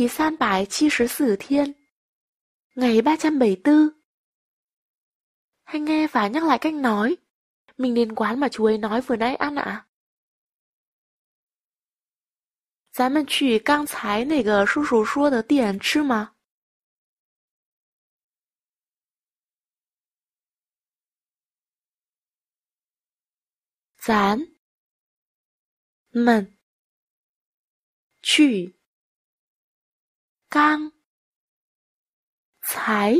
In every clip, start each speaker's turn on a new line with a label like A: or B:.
A: 第三百七十四 thiên Ngày 374 Anh nghe và nhắc lại cách nói Mình đến quán mà chú ấy nói vừa nãy ăn ạ à? 咱们去刚才那个叔叔说的店吃吗？
B: 咱们去。刚才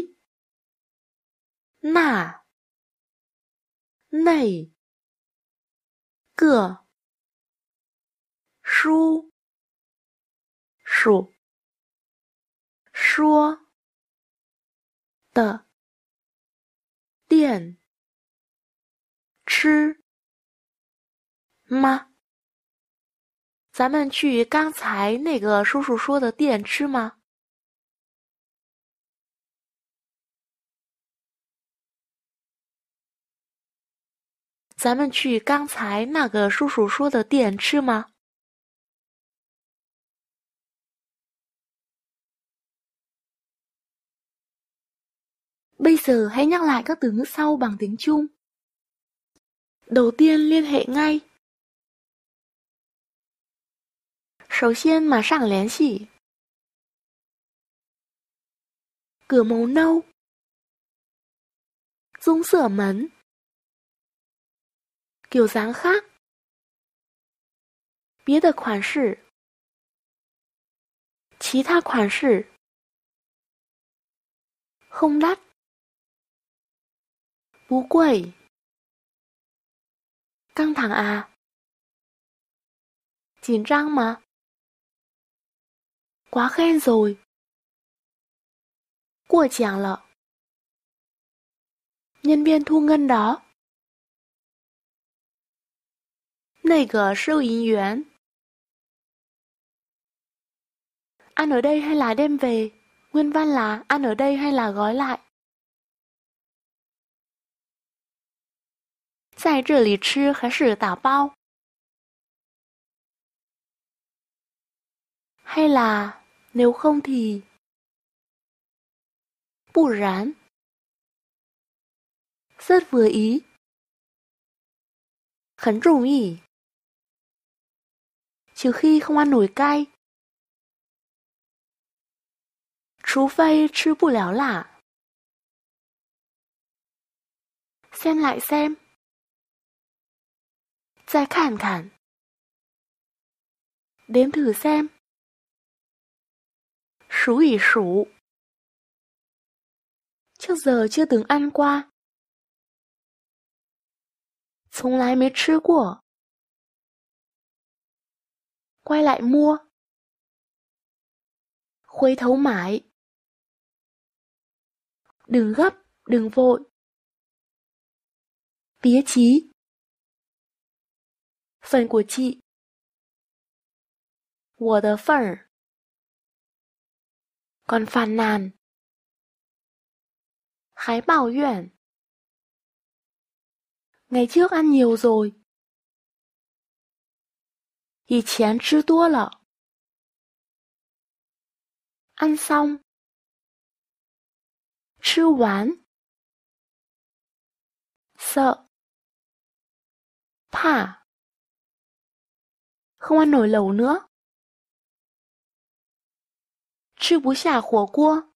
B: 那那个叔叔说的店吃
A: 吗？咱们去刚才那个叔叔说的店吃吗？咱们去刚才那个叔叔说的店吃吗？bây giờ hãy nhắc lại các từ ngữ sau bằng tiếng Trung. Đầu tiên liên hệ ngay. 首
B: 先马上联系。cửa màu nâu. Dung sửa mấn. 给咱哈，别的款式，其他款式，空荡，不贵，căng thẳng à？紧张嘛，quá khen rồi，quá chàng lợ，nhân viên thu ngân đó。
A: 那个收银员。Ăn ở đây hay là đem về? Nguyên văn là ăn ở đây hay là gói lại? Tại hay là nếu không thì?
B: bù rán rất vừa ý. Khấn trùng ý trừ khi không ăn nổi cay. Trú vây chứ bù léo lả. Xem lại xem. Giải khản khản. Đếm thử xem. Sú ỉ sú. Trước giờ chưa từng ăn qua. 从来没吃过。quay lại mua khuấy thấu mãi đừng gấp đừng vội Tía chí Phần của chị 我的份儿 Còn phàn nàn Hái bảo nguyện Ngày trước ăn nhiều rồi 以前吃多了，安桑，吃完，s 怕，喝完吃牛呢？吃不下火锅。